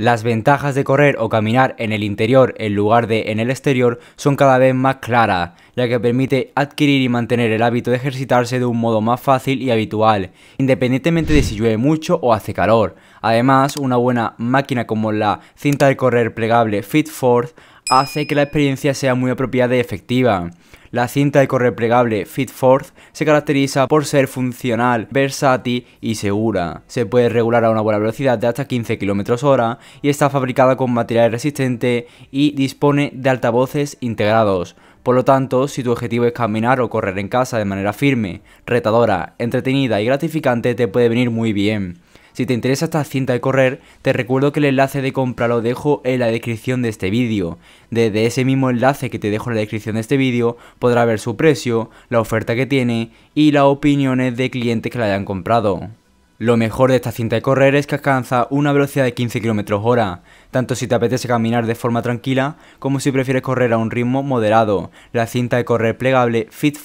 Las ventajas de correr o caminar en el interior en lugar de en el exterior son cada vez más claras, ya que permite adquirir y mantener el hábito de ejercitarse de un modo más fácil y habitual, independientemente de si llueve mucho o hace calor. Además, una buena máquina como la cinta de correr plegable FitForth hace que la experiencia sea muy apropiada y efectiva. La cinta de correr plegable Fitforth se caracteriza por ser funcional, versátil y segura. Se puede regular a una buena velocidad de hasta 15 km h y está fabricada con material resistente y dispone de altavoces integrados. Por lo tanto, si tu objetivo es caminar o correr en casa de manera firme, retadora, entretenida y gratificante, te puede venir muy bien. Si te interesa esta cinta de correr, te recuerdo que el enlace de compra lo dejo en la descripción de este vídeo. Desde ese mismo enlace que te dejo en la descripción de este vídeo, podrás ver su precio, la oferta que tiene y las opiniones de clientes que la hayan comprado. Lo mejor de esta cinta de correr es que alcanza una velocidad de 15 km h tanto si te apetece caminar de forma tranquila como si prefieres correr a un ritmo moderado. La cinta de correr plegable Fit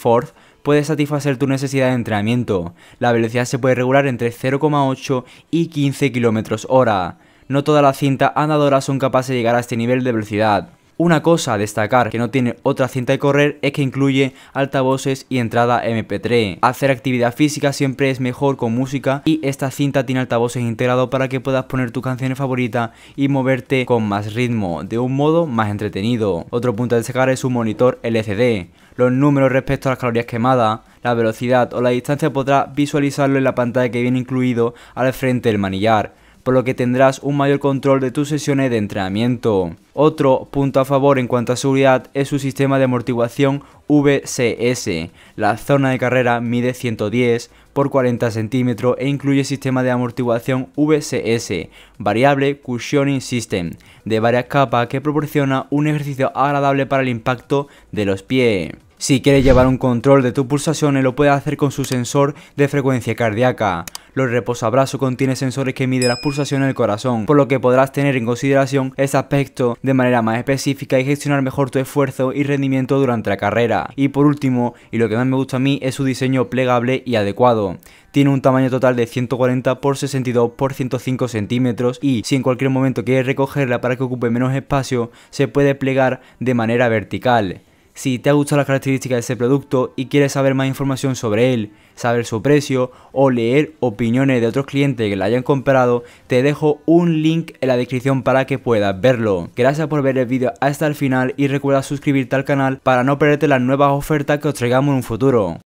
puede satisfacer tu necesidad de entrenamiento. La velocidad se puede regular entre 0,8 y 15 km hora. No todas las cintas andadoras son capaces de llegar a este nivel de velocidad. Una cosa a destacar que no tiene otra cinta de correr es que incluye altavoces y entrada MP3. Hacer actividad física siempre es mejor con música y esta cinta tiene altavoces integrado para que puedas poner tus canciones favoritas y moverte con más ritmo, de un modo más entretenido. Otro punto a destacar es su monitor LCD los números respecto a las calorías quemadas, la velocidad o la distancia podrás visualizarlo en la pantalla que viene incluido al frente del manillar por lo que tendrás un mayor control de tus sesiones de entrenamiento. Otro punto a favor en cuanto a seguridad es su sistema de amortiguación VCS. La zona de carrera mide 110 por 40 centímetros e incluye sistema de amortiguación VCS, variable cushioning system, de varias capas que proporciona un ejercicio agradable para el impacto de los pies. Si quieres llevar un control de tus pulsaciones lo puedes hacer con su sensor de frecuencia cardíaca. Los reposabrazos contiene sensores que miden las pulsaciones del corazón, por lo que podrás tener en consideración ese aspecto de manera más específica y gestionar mejor tu esfuerzo y rendimiento durante la carrera. Y por último, y lo que más me gusta a mí es su diseño plegable y adecuado. Tiene un tamaño total de 140 x 62 x 105 centímetros y si en cualquier momento quieres recogerla para que ocupe menos espacio, se puede plegar de manera vertical. Si te ha gustado las características de este producto y quieres saber más información sobre él, saber su precio o leer opiniones de otros clientes que la hayan comprado, te dejo un link en la descripción para que puedas verlo. Gracias por ver el vídeo hasta el final y recuerda suscribirte al canal para no perderte las nuevas ofertas que os traigamos en un futuro.